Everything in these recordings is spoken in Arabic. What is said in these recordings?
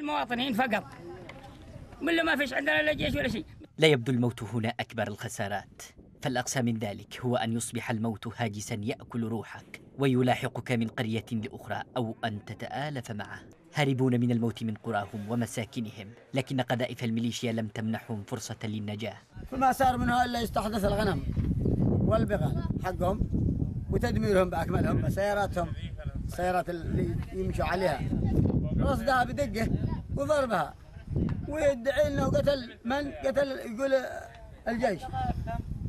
المواطنين فقط ولا ما فيش عندنا لا جيش ولا شيء لا يبدو الموت هنا أكبر الخسارات فالأقسى من ذلك هو أن يصبح الموت هاجسا يأكل روحك ويلاحقك من قرية لأخرى أو أن تتآلف معه هاربون من الموت من قراهم ومساكنهم لكن قذائف الميليشيا لم تمنحهم فرصة للنجاة فما صار منها إلا يستحدث الغنم والبغال حقهم وتدميرهم بأكملهم وسياراتهم السيارات اللي يمشوا عليها رصدها بدقه وضربها ويدعي انه قتل من قتل يقول الجيش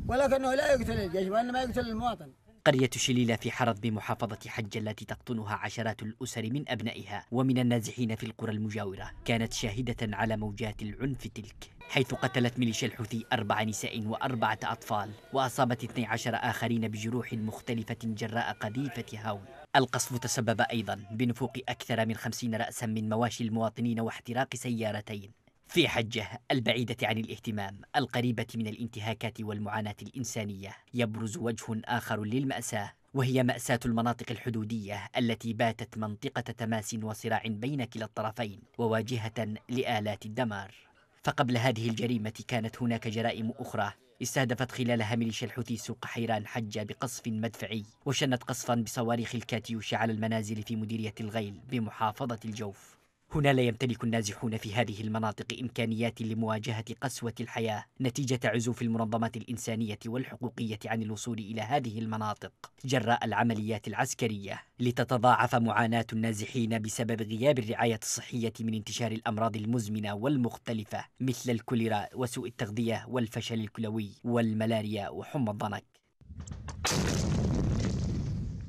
ولكنه لا يقتل الجيش وانما يقتل المواطن قرية شليلة في حرض بمحافظة حجة التي تقطنها عشرات الأسر من أبنائها ومن النازحين في القرى المجاورة كانت شاهدة على موجات العنف تلك حيث قتلت ميليشيا الحوثي أربع نساء وأربعة أطفال وأصابت 12 آخرين بجروح مختلفة جراء قذيفة هاون القصف تسبب أيضا بنفوق أكثر من خمسين رأسا من مواشي المواطنين واحتراق سيارتين في حجة البعيدة عن الاهتمام القريبة من الانتهاكات والمعاناة الإنسانية يبرز وجه آخر للمأساة وهي مأساة المناطق الحدودية التي باتت منطقة تماس وصراع بين كلا الطرفين وواجهة لآلات الدمار فقبل هذه الجريمة كانت هناك جرائم أخرى استهدفت خلالها ميليشيا الحوثي سوق حيران حجة بقصف مدفعي وشنت قصفا بصواريخ الكاتيوش على المنازل في مديرية الغيل بمحافظة الجوف هنا لا يمتلك النازحون في هذه المناطق إمكانيات لمواجهة قسوة الحياة نتيجة عزوف المنظمات الإنسانية والحقوقية عن الوصول إلى هذه المناطق جراء العمليات العسكرية لتتضاعف معاناة النازحين بسبب غياب الرعاية الصحية من انتشار الأمراض المزمنة والمختلفة مثل الكوليرا وسوء التغذية والفشل الكلوي والملاريا وحمى الضنك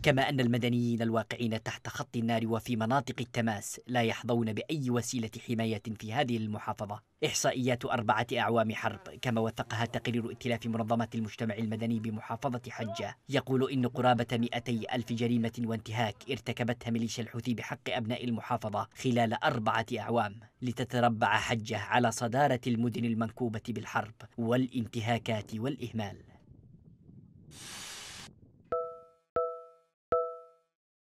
كما أن المدنيين الواقعين تحت خط النار وفي مناطق التماس لا يحظون بأي وسيلة حماية في هذه المحافظة إحصائيات أربعة أعوام حرب كما وثقها تقرير ائتلاف منظمة المجتمع المدني بمحافظة حجة يقول إن قرابة 200 ألف جريمة وانتهاك ارتكبتها ميليشيا الحوثي بحق أبناء المحافظة خلال أربعة أعوام لتتربع حجة على صدارة المدن المنكوبة بالحرب والانتهاكات والإهمال